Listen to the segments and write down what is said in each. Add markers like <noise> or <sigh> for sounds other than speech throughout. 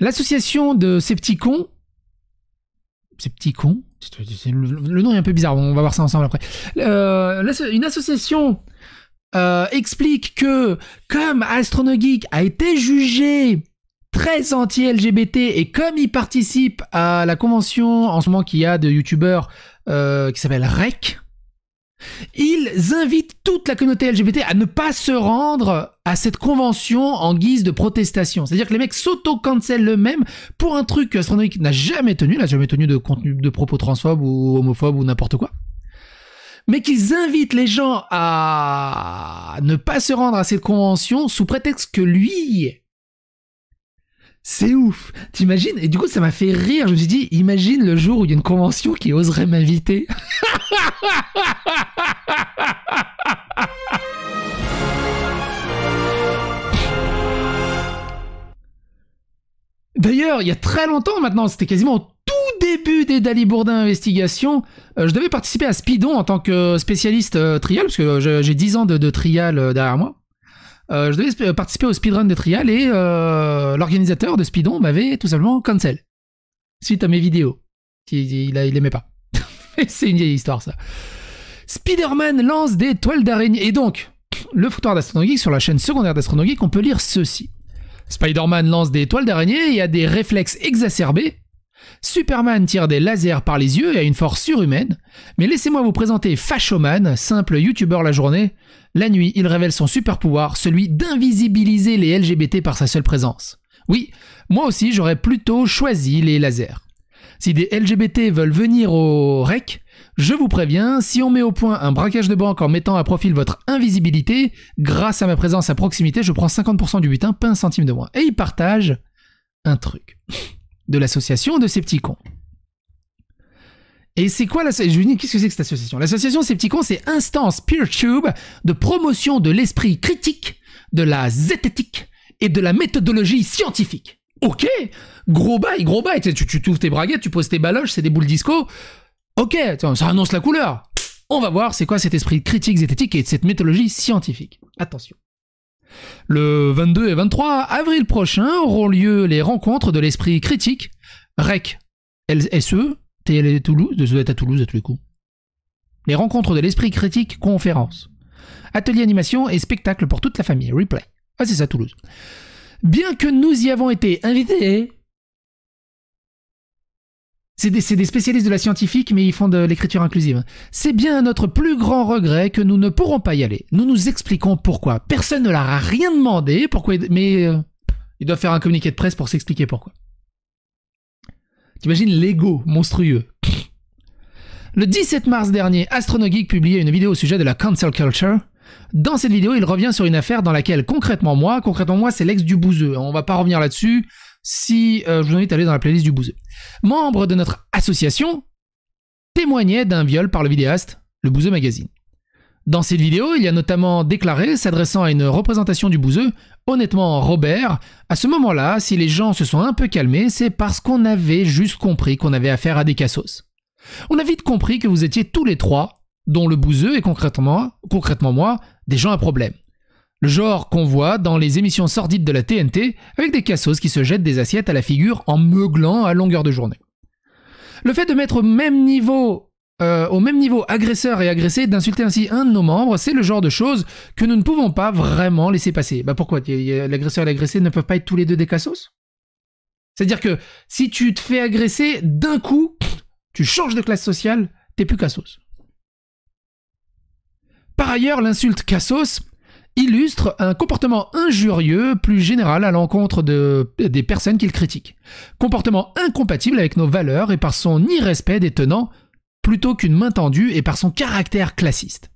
L'association de Septicon. Septicon le, nom est un peu bizarre, on va voir ça ensemble après. Euh, une association euh, explique que, comme Astronogeek a été jugé très anti-LGBT et comme il participe à la convention en ce moment qu'il y a de youtubeurs euh, qui s'appelle REC, ils invitent toute la communauté LGBT à ne pas se rendre à cette convention en guise de protestation. C'est-à-dire que les mecs s'auto-cancellent eux-mêmes pour un truc que Astronomique n'a jamais tenu, n'a jamais tenu de contenu de propos transphobes ou homophobes ou n'importe quoi. Mais qu'ils invitent les gens à ne pas se rendre à cette convention sous prétexte que lui, c'est ouf. T'imagines Et du coup, ça m'a fait rire. Je me suis dit, imagine le jour où il y a une convention qui oserait m'inviter. <laughs> D'ailleurs, il y a très longtemps maintenant, c'était quasiment au tout début des Dali Bourdin Investigation, euh, je devais participer à Speedon en tant que spécialiste euh, trial, parce que euh, j'ai 10 ans de, de trial derrière moi. Euh, je devais euh, participer au speedrun de Trial et euh, l'organisateur de Speedon m'avait tout simplement cancel. Suite à mes vidéos. Il, il, pas. <laughs> c'est une vieille histoire, ça. Spider-Man lance des toiles d'araignée. Et donc, le foutoir d'astronomie sur la chaîne secondaire d'astronomie on peut lire ceci. Spider-Man lance des toiles d'araignée et a des réflexes exacerbés. Superman tire des lasers par les yeux et a une force surhumaine. Mais laissez-moi vous présenter Fashoman, simple youtubeur la journée, la nuit, il révèle son super pouvoir, celui d'invisibiliser les LGBT par sa seule présence. Oui, moi aussi j'aurais plutôt choisi les lasers. Si des LGBT veulent venir au REC, je vous préviens, si on met au point un braquage de banque en mettant à profil votre invisibilité, grâce à ma présence à proximité, je prends 50% du butin, pas un centime de moins. Et il partage un truc. <laughs> De l'association de ces petits cons. Et c'est quoi l'association Je lui dis, qu'est-ce que c'est que cette association L'association scepticon, Petits con, c'est instance PeerTube de promotion de l'esprit critique, de la zététique et de la méthodologie scientifique. Ok, gros bail, gros bail. Tu, tu ouvres tes braguettes, tu poses tes baloches, c'est des boules disco. Ok, ça annonce la couleur. On va voir c'est quoi cet esprit critique, zététique et cette méthodologie scientifique. Attention. Le 22 et 23 avril prochain auront lieu les rencontres de l'esprit critique, REC, LSE, à Toulouse, de être à Toulouse à tous les coups. Les rencontres de l'esprit critique, conférences. Atelier animation et spectacle pour toute la famille, replay. Ah, c'est ça, Toulouse. Bien que nous y avons été invités, c'est des, spécialistes de la scientifique, mais ils font de l'écriture inclusive. C'est bien notre plus grand regret que nous ne pourrons pas y aller. Nous nous expliquons pourquoi. Personne ne leur a rien demandé, pourquoi, mais euh, ils doivent faire un communiqué de presse pour s'expliquer pourquoi. T'imagines l'ego monstrueux. Le 17 mars dernier, Astronogeek publiait une vidéo au sujet de la cancel culture. Dans cette vidéo, il revient sur une affaire dans laquelle concrètement moi, concrètement moi, c'est l'ex du Bouzeux, On va pas revenir là-dessus. Si euh, je vous invite à aller dans la playlist du Bouzeux. Membre de notre association témoignait d'un viol par le vidéaste, le Bouzeux magazine. Dans cette vidéo, il a notamment déclaré, s'adressant à une représentation du Bouzeux, Honnêtement, Robert, à ce moment-là, si les gens se sont un peu calmés, c'est parce qu'on avait juste compris qu'on avait affaire à des cassos. On a vite compris que vous étiez tous les trois, dont le bouseux et concrètement, concrètement moi, des gens à problème. Le genre qu'on voit dans les émissions sordides de la TNT avec des cassos qui se jettent des assiettes à la figure en meuglant à longueur de journée. Le fait de mettre au même niveau euh, au même niveau agresseur et agressé d'insulter ainsi un de nos membres, c'est le genre de choses que nous ne pouvons pas vraiment laisser passer. Bah pourquoi L'agresseur et l'agressé ne peuvent pas être tous les deux des cassos C'est-à-dire que si tu te fais agresser, d'un coup, tu changes de classe sociale, t'es plus cassos. Par ailleurs, l'insulte cassos illustre un comportement injurieux plus général à l'encontre des personnes qu'il critique. Comportement incompatible avec nos valeurs et par son irrespect des tenants plutôt qu'une main tendue et par son caractère classiste.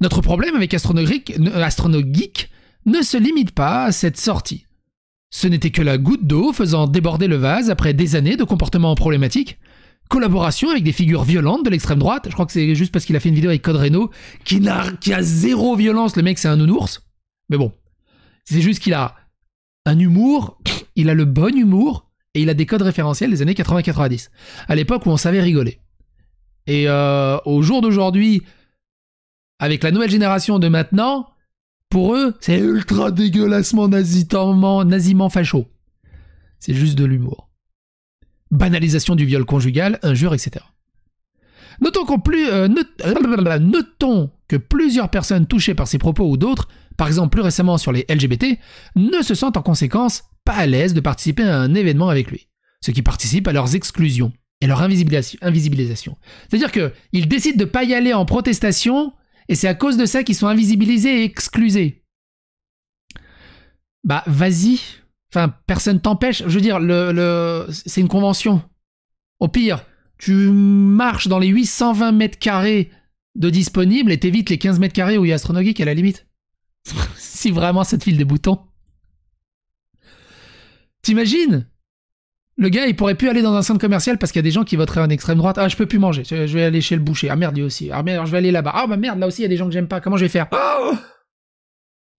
Notre problème avec Astronogeek euh, ne se limite pas à cette sortie. Ce n'était que la goutte d'eau faisant déborder le vase après des années de comportements problématiques, collaboration avec des figures violentes de l'extrême droite, je crois que c'est juste parce qu'il a fait une vidéo avec Code Reno, qui, qui a zéro violence, le mec c'est un nounours, mais bon, c'est juste qu'il a un humour, il a le bon humour, et il a des codes référentiels des années 80-90, à l'époque où on savait rigoler. Et euh, au jour d'aujourd'hui, avec la nouvelle génération de maintenant, pour eux, c'est ultra dégueulassement nazitement, naziment facho. C'est juste de l'humour. Banalisation du viol conjugal, injure, etc. Notons, plus, euh, euh, notons que plusieurs personnes touchées par ces propos ou d'autres, par exemple plus récemment sur les LGBT, ne se sentent en conséquence pas à l'aise de participer à un événement avec lui, ce qui participe à leurs exclusions et leur invisibilisation. C'est-à-dire qu'ils décident de ne pas y aller en protestation, et c'est à cause de ça qu'ils sont invisibilisés et exclusés. Bah, vas-y. Enfin, personne t'empêche. Je veux dire, c'est une convention. Au pire, tu marches dans les 820 mètres carrés de disponibles et t'évites les 15 mètres carrés où il y a à la limite. <laughs> si vraiment ça te file des boutons. T'imagines Le gars, il pourrait plus aller dans un centre commercial parce qu'il y a des gens qui voteraient en extrême droite. Ah, je peux plus manger. Je vais aller chez le boucher. Ah merde, lui aussi. Ah merde, je vais aller là-bas. Ah bah merde, là aussi, il y a des gens que j'aime pas. Comment je vais faire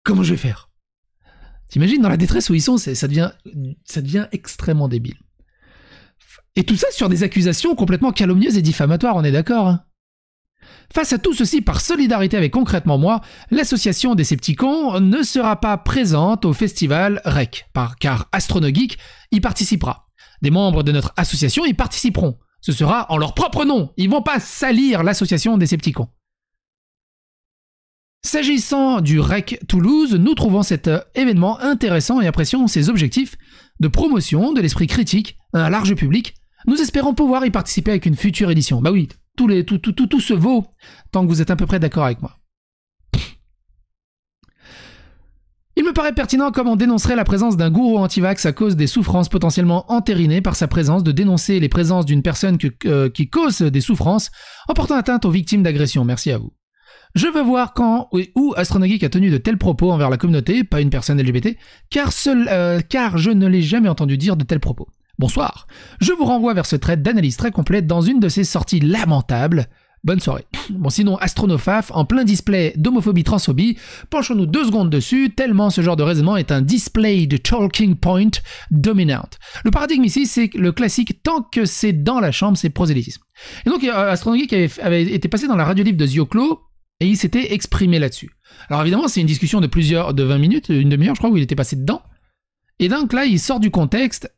Comment je vais faire T'imagines dans la détresse où ils sont, ça devient, ça devient extrêmement débile. Et tout ça sur des accusations complètement calomnieuses et diffamatoires, on est d'accord. Hein? Face à tout ceci, par solidarité avec concrètement moi, l'association des Scepticons ne sera pas présente au festival REC, car Astronogeek y participera. Des membres de notre association y participeront. Ce sera en leur propre nom. Ils vont pas salir l'association des Scepticons. S'agissant du REC Toulouse, nous trouvons cet euh, événement intéressant et apprécions ses objectifs de promotion de l'esprit critique à un large public. Nous espérons pouvoir y participer avec une future édition. Bah oui, tout, se vaut tant que vous êtes à peu près d'accord avec moi. Il me paraît pertinent comme on dénoncerait la présence d'un gourou anti-vax à cause des souffrances potentiellement entérinées par sa présence, de dénoncer les présences d'une personne euh, qui cause des souffrances en portant atteinte aux victimes d'agression. Merci à vous. Je veux voir quand ou où a tenu de tels propos envers la communauté, pas une personne LGBT, car, euh, car je ne l'ai jamais entendu dire de tels propos. Bonsoir. Je vous renvoie vers ce trait d'analyse très complète dans une de ces sorties lamentables. Bonne soirée. <clears throat> Bon, sinon, Astronophaf, en plein display d'homophobie transphobie, penchons-nous deux secondes dessus, tellement ce genre de raisonnement est un display de talking point dominant. Le paradigme ici, c'est le classique tant que c'est dans la chambre, c'est prosélytisme. Et donc, euh, astronomie avait, avait été passé dans la radio libre de Zioclo, et il s'était exprimé là-dessus. Alors évidemment, c'est une discussion de plusieurs, de 20 minutes, une demi-heure, je crois, où il était passé dedans. Et donc là, il sort du contexte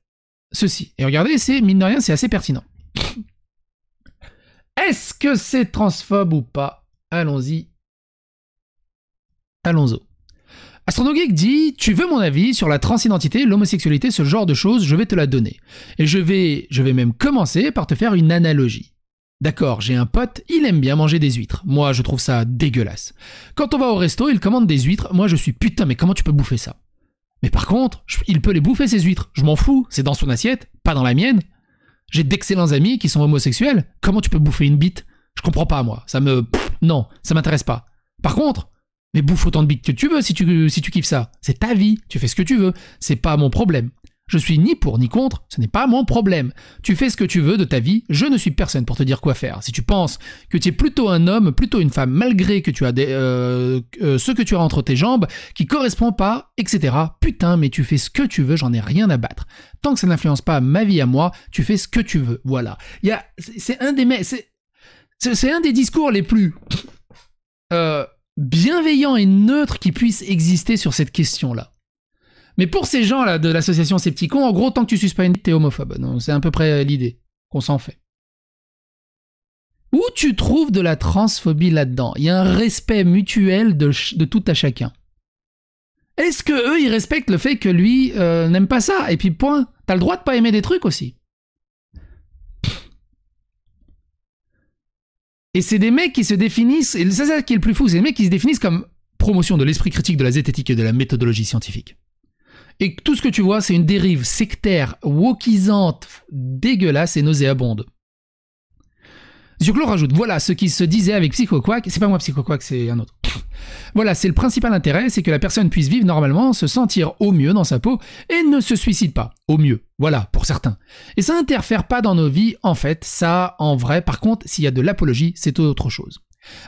ceci. Et regardez, c'est mine de rien, c'est assez pertinent. Est-ce que c'est transphobe ou pas Allons-y. Allons-y. Astronogeek dit Tu veux mon avis sur la transidentité, l'homosexualité, ce genre de choses, je vais te la donner. Et je vais, je vais même commencer par te faire une analogie. D'accord, j'ai un pote, il aime bien manger des huîtres. Moi, je trouve ça dégueulasse. Quand on va au resto, il commande des huîtres. Moi, je suis putain, mais comment tu peux bouffer ça mais par contre, il peut les bouffer ces huîtres. Je m'en fous. C'est dans son assiette, pas dans la mienne. J'ai d'excellents amis qui sont homosexuels. Comment tu peux bouffer une bite Je comprends pas, moi. Ça me. non, ça m'intéresse pas. Par contre, mais bouffe autant de bites que tu veux si tu, si tu kiffes ça. C'est ta vie. Tu fais ce que tu veux. C'est pas mon problème. Je suis ni pour ni contre, ce n'est pas mon problème. Tu fais ce que tu veux de ta vie, je ne suis personne pour te dire quoi faire. Si tu penses que tu es plutôt un homme, plutôt une femme, malgré que tu as euh, euh, ce que tu as entre tes jambes, qui correspond pas, etc. Putain, mais tu fais ce que tu veux, j'en ai rien à battre. Tant que ça n'influence pas ma vie à moi, tu fais ce que tu veux. Voilà. c'est un des c'est un des discours les plus euh, bienveillants et neutres qui puissent exister sur cette question-là. Mais pour ces gens-là de l'association Scepticon, en gros, tant que tu suces pas une t'es homophobe. C'est à peu près euh, l'idée qu'on s'en fait. Où tu trouves de la transphobie là-dedans Il y a un respect mutuel de, tout à chacun. Est-ce que eux, ils respectent le fait que lui euh, n'aime pas ça Et puis point, t'as le droit de pas aimer des trucs aussi. Et c'est des mecs qui se définissent, et c'est ça qui est le plus fou, c'est des mecs qui se définissent comme promotion de l'esprit critique, de la zététique et de la méthodologie scientifique. Et tout ce que tu vois, c'est une dérive sectaire, wokisante, dégueulasse et nauséabonde. Zuclo rajoute, voilà ce qui se disait avec PsychoQuack, c'est pas moi PsychoQuack, c'est un autre. <laughs> Voilà, c'est le principal intérêt, c'est que la personne puisse vivre normalement, se sentir au mieux dans sa peau et ne se suicide pas, au mieux. Voilà, pour certains. Et ça n'interfère pas dans nos vies, en fait, ça, en vrai. Par contre, s'il y a de l'apologie, c'est autre chose.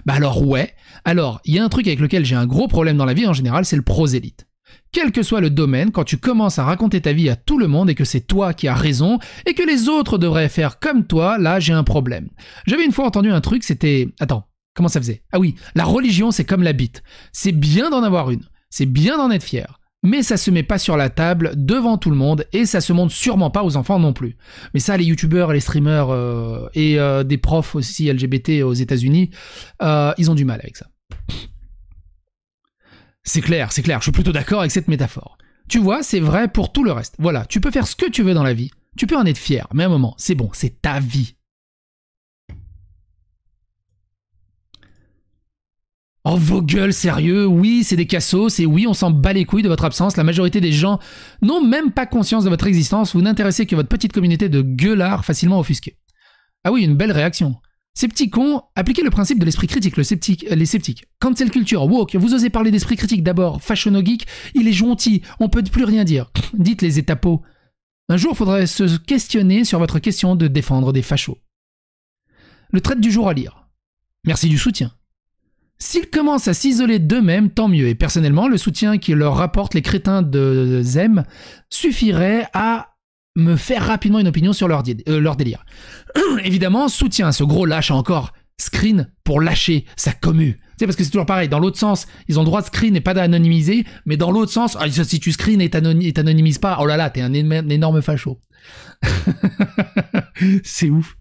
Bah alors ouais, alors, il y a un truc avec lequel j'ai un gros problème dans la vie en général, c'est le prosélyte. Quel que soit le domaine, quand tu commences à raconter ta vie à tout le monde et que c'est toi qui as raison et que les autres devraient faire comme toi, là j'ai un problème. J'avais une fois entendu un truc, c'était... Attends, comment ça faisait Ah oui, la religion c'est comme la bite. C'est bien d'en avoir une, c'est bien d'en être fier. Mais ça se met pas sur la table devant tout le monde et ça se montre sûrement pas aux enfants non plus. Mais ça, les youtubeurs, les streamers euh, et euh, des profs aussi LGBT aux États-Unis, euh, ils ont du mal avec ça. C'est clair, c'est clair, je suis plutôt d'accord avec cette métaphore. Tu vois, c'est vrai pour tout le reste. Voilà, tu peux faire ce que tu veux dans la vie. Tu peux en être fier, mais à un moment, c'est bon, c'est ta vie. Oh vos gueules, sérieux, oui, c'est des cassos, et oui, on s'en bat les couilles de votre absence, la majorité des gens n'ont même pas conscience de votre existence, vous n'intéressez que votre petite communauté de gueulards facilement offusqués. Ah oui, une belle réaction. Sceptiques appliquez le principe de l'esprit critique, le sceptique, euh, les sceptiques. Cancel culture, woke, vous osez parler d'esprit critique d'abord, no il est gentil, on peut plus rien dire. <laughs> Dites les étapeaux. Un jour, faudrait se questionner sur votre question de défendre des fachos. Le trait du jour à lire. Merci du soutien. S'ils commencent à s'isoler d'eux-mêmes, tant mieux. Et personnellement, le soutien qu'ils leur rapporte les crétins de Zem suffirait à me faire rapidement une opinion sur leur, euh, délire. <clears throat> Évidemment, soutien, ce gros lâche encore screen pour lâcher sa commu. Tu sais, parce que c'est toujours pareil, dans l'autre sens, ils ont le droit de screen et pas d'anonymiser, mais dans l'autre sens, ah, si tu screen et t'anonymises pas, oh là là, t'es un énorme facho. <laughs> c'est ouf.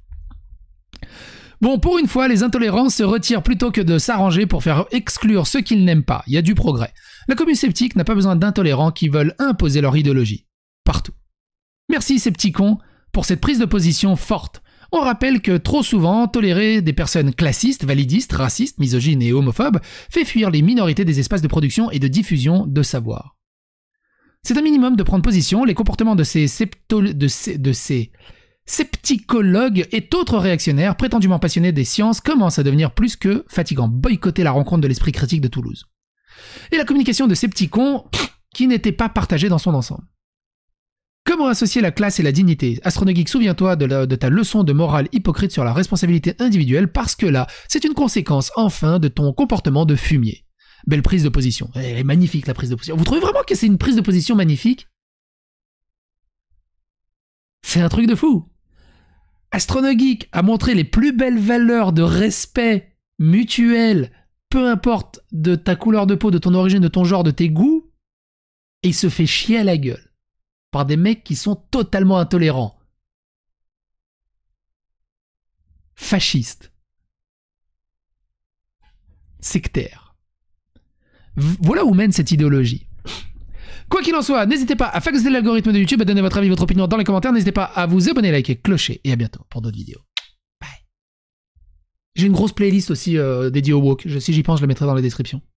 Bon, pour une fois, les intolérants se retirent plutôt que de s'arranger pour faire exclure ceux qu'ils n'aiment pas. Il y a du progrès. La commu sceptique n'a pas besoin d'intolérants qui veulent imposer leur idéologie. Partout. Merci Scepticons pour cette prise de position forte. On rappelle que trop souvent, tolérer des personnes classistes, validistes, racistes, misogynes et homophobes fait fuir les minorités des espaces de production et de diffusion de savoir. C'est un minimum de prendre position, les comportements de ces, de scepticologues et autres réactionnaires prétendument passionnés des sciences commencent à devenir plus que fatigants, boycotter la rencontre de l'esprit critique de Toulouse. Et la communication de Scepticons qui n'était pas partagée dans son ensemble. Comment associer la classe et la dignité Astronogeek, souviens-toi de, ta leçon de morale hypocrite sur la responsabilité individuelle parce que là, c'est une conséquence enfin de ton comportement de fumier. Belle prise de position. Elle est magnifique la prise de position. Vous trouvez vraiment que c'est une prise de position magnifique C'est un truc de fou. Astronogeek a montré les plus belles valeurs de respect mutuel, peu importe de ta couleur de peau, de ton origine, de ton genre, de tes goûts, et il se fait chier à la gueule par des mecs qui sont totalement intolérants. Fascistes. Sectaires. Voilà où mène cette idéologie. Quoi qu'il en soit, n'hésitez pas à faxer l'algorithme de YouTube, à donner votre avis, votre opinion dans les commentaires. N'hésitez pas à vous abonner, liker, clocher et à bientôt pour d'autres vidéos. Bye. J'ai une grosse playlist aussi euh, dédiée au woke. si j'y pense, je la mettrai dans la description.